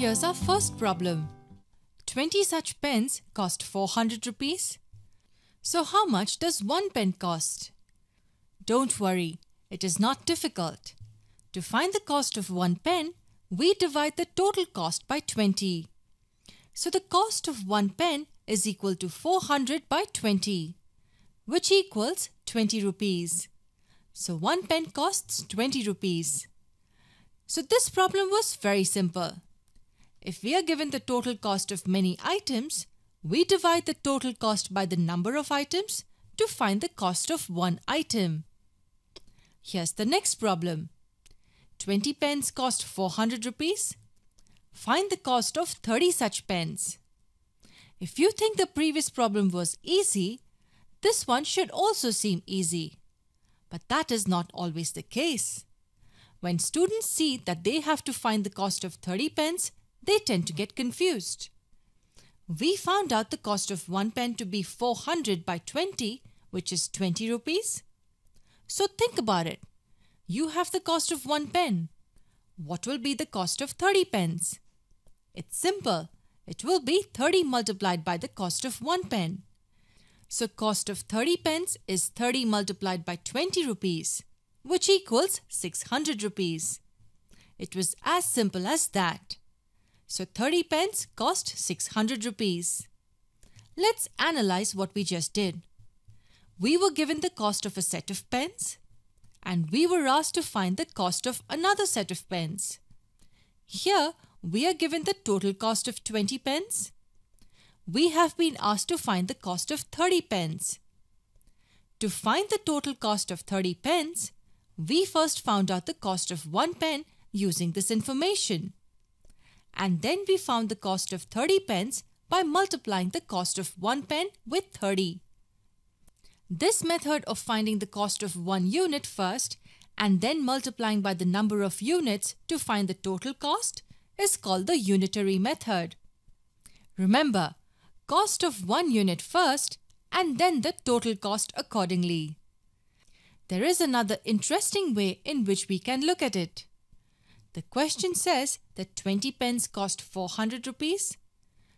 Here's our first problem. 20 such pens cost 400 rupees. So how much does one pen cost? Don't worry, it is not difficult. To find the cost of one pen, we divide the total cost by 20. So the cost of one pen is equal to 400 by 20, which equals 20 rupees. So one pen costs 20 rupees. So this problem was very simple. If we are given the total cost of many items, we divide the total cost by the number of items to find the cost of one item. Here's the next problem. 20 pens cost 400 rupees. Find the cost of 30 such pens. If you think the previous problem was easy, this one should also seem easy. But that is not always the case. When students see that they have to find the cost of 30 pens, they tend to get confused. We found out the cost of one pen to be 400 by 20, which is 20 rupees. So think about it. You have the cost of one pen. What will be the cost of 30 pens? It's simple. It will be 30 multiplied by the cost of one pen. So cost of 30 pens is 30 multiplied by 20 rupees, which equals 600 rupees. It was as simple as that. So 30 pence cost 600 rupees. Let's analyze what we just did. We were given the cost of a set of pens and we were asked to find the cost of another set of pens. Here, we are given the total cost of 20 pence. We have been asked to find the cost of 30 pence. To find the total cost of 30 pence, we first found out the cost of one pen using this information and then we found the cost of 30 pence by multiplying the cost of 1 pen with 30. This method of finding the cost of 1 unit first and then multiplying by the number of units to find the total cost is called the unitary method. Remember, cost of one unit first and then the total cost accordingly. There is another interesting way in which we can look at it. The question says that 20 pence cost 400 rupees.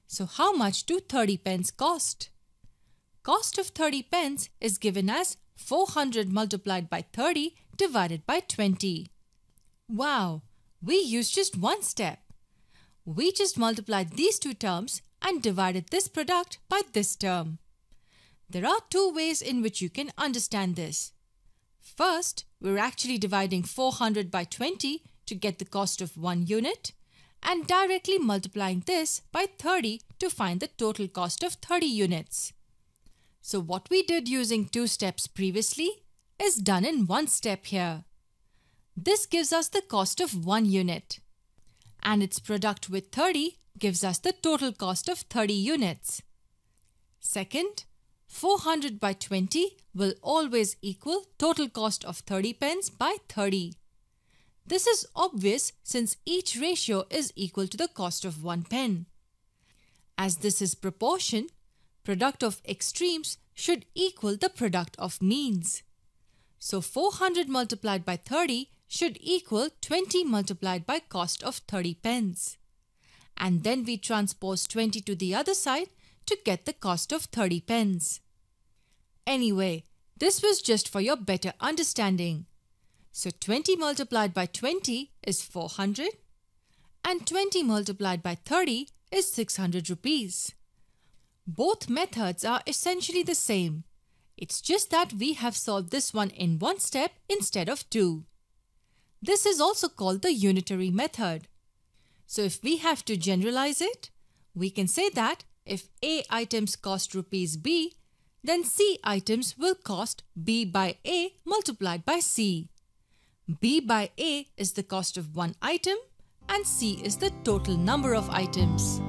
So how much do 30 pence cost? Cost of 30 pence is given as 400 multiplied by 30 divided by 20. Wow, we used just one step. We just multiplied these two terms and divided this product by this term. There are two ways in which you can understand this. First, we're actually dividing 400 by 20 to get the cost of one unit and directly multiplying this by 30 to find the total cost of 30 units. So what we did using two steps previously is done in one step here. This gives us the cost of one unit and its product with 30 gives us the total cost of 30 units. Second, 400 by 20 will always equal total cost of 30 pence by 30. This is obvious since each ratio is equal to the cost of one pen. As this is proportion, product of extremes should equal the product of means. So 400 multiplied by 30 should equal 20 multiplied by cost of 30 pence. And then we transpose 20 to the other side to get the cost of 30 pence. Anyway, this was just for your better understanding. So 20 multiplied by 20 is 400 and 20 multiplied by 30 is 600 rupees. Both methods are essentially the same. It's just that we have solved this one in one step instead of two. This is also called the unitary method. So if we have to generalize it, we can say that if A items cost rupees B, then C items will cost B by A multiplied by C. B by A is the cost of one item and C is the total number of items.